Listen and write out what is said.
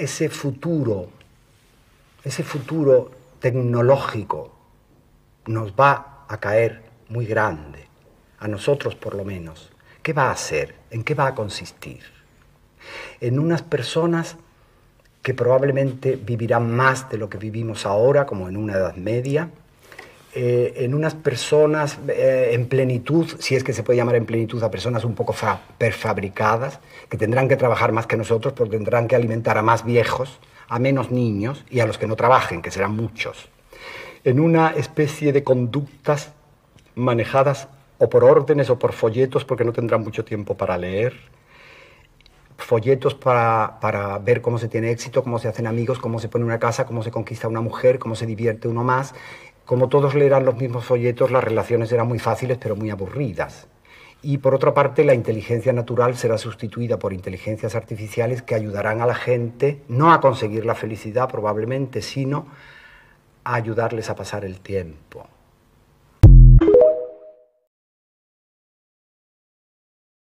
ese futuro, ese futuro tecnológico nos va a caer muy grande, a nosotros por lo menos. ¿Qué va a hacer? ¿En qué va a consistir? En unas personas que probablemente vivirán más de lo que vivimos ahora, como en una edad media, eh, en unas personas eh, en plenitud, si es que se puede llamar en plenitud a personas un poco perfabricadas, que tendrán que trabajar más que nosotros porque tendrán que alimentar a más viejos, a menos niños y a los que no trabajen, que serán muchos, en una especie de conductas manejadas o por órdenes o por folletos porque no tendrán mucho tiempo para leer, folletos para, para, ver cómo se tiene éxito, cómo se hacen amigos, cómo se pone una casa, cómo se conquista una mujer, cómo se divierte uno más, como todos leerán los mismos folletos, las relaciones eran muy fáciles pero muy aburridas. Y por otra parte, la inteligencia natural será sustituida por inteligencias artificiales que ayudarán a la gente no a conseguir la felicidad probablemente, sino a ayudarles a pasar el tiempo.